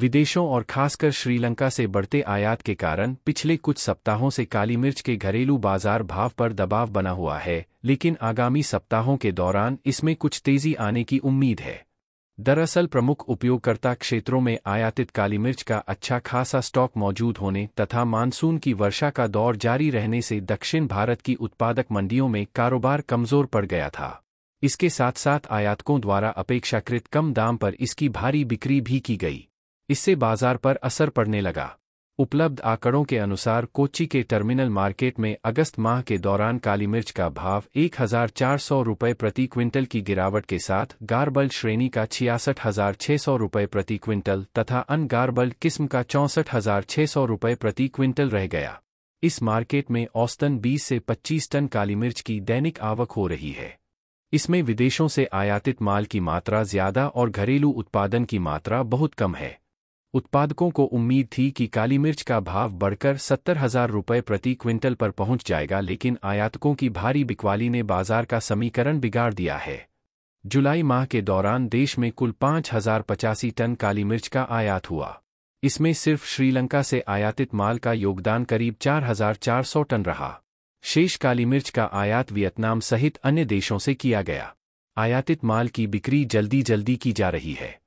विदेशों और खासकर श्रीलंका से बढ़ते आयात के कारण पिछले कुछ सप्ताहों से काली मिर्च के घरेलू बाजार भाव पर दबाव बना हुआ है लेकिन आगामी सप्ताहों के दौरान इसमें कुछ तेजी आने की उम्मीद है दरअसल प्रमुख उपयोगकर्ता क्षेत्रों में आयातित काली मिर्च का अच्छा खासा स्टॉक मौजूद होने तथा मानसून की वर्षा का दौर जारी रहने से दक्षिण भारत की उत्पादक मंडियों में कारोबार कमजोर पड़ गया था इसके साथ साथ आयातकों द्वारा अपेक्षाकृत कम दाम पर इसकी भारी बिक्री भी की गई इससे बाजार पर असर पड़ने लगा उपलब्ध आंकड़ों के अनुसार कोची के टर्मिनल मार्केट में अगस्त माह के दौरान काली मिर्च का भाव एक हजार चार सौ रुपये प्रति क्विंटल की गिरावट के साथ गारबल्ड श्रेणी का छियासठ हजार छह सौ रुपये प्रति क्विंटल तथा अन गारबल्ड किस्म का चौंसठ हजार छह सौ रुपये प्रति क्विंटल रह गया इस मार्केट में औसतन 20 से 25 टन काली मिर्च की दैनिक आवक हो रही है इसमें विदेशों से आयातित माल की मात्रा ज्यादा और घरेलू उत्पादन की मात्रा बहुत कम है उत्पादकों को उम्मीद थी कि काली मिर्च का भाव बढ़कर सत्तर हजार रुपये प्रति क्विंटल पर पहुंच जाएगा लेकिन आयातकों की भारी बिकवाली ने बाजार का समीकरण बिगाड़ दिया है जुलाई माह के दौरान देश में कुल पांच हजार पचासी टन काली मिर्च का आयात हुआ इसमें सिर्फ श्रीलंका से आयातित माल का योगदान करीब चार चार हज़ार सौ टन रहा शेष काली मिर्च का आयात वियतनाम सहित अन्य देशों से किया गया आयातित माल की बिक्री जल्दी जल्दी की जा रही है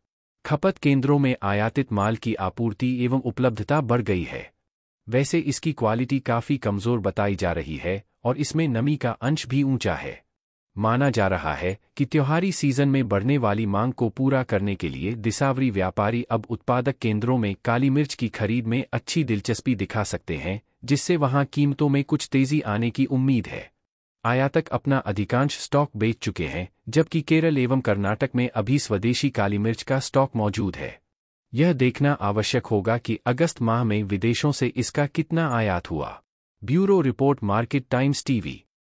खपत केंद्रों में आयातित माल की आपूर्ति एवं उपलब्धता बढ़ गई है वैसे इसकी क्वालिटी काफ़ी कमज़ोर बताई जा रही है और इसमें नमी का अंश भी ऊंचा है माना जा रहा है कि त्योहारी सीजन में बढ़ने वाली मांग को पूरा करने के लिए दिसावरी व्यापारी अब उत्पादक केंद्रों में काली मिर्च की खरीद में अच्छी दिलचस्पी दिखा सकते हैं जिससे वहां कीमतों में कुछ तेजी आने की उम्मीद है आयातक अपना अधिकांश स्टॉक बेच चुके हैं जबकि केरल एवं कर्नाटक में अभी स्वदेशी काली मिर्च का स्टॉक मौजूद है यह देखना आवश्यक होगा कि अगस्त माह में विदेशों से इसका कितना आयात हुआ bureau report market times TV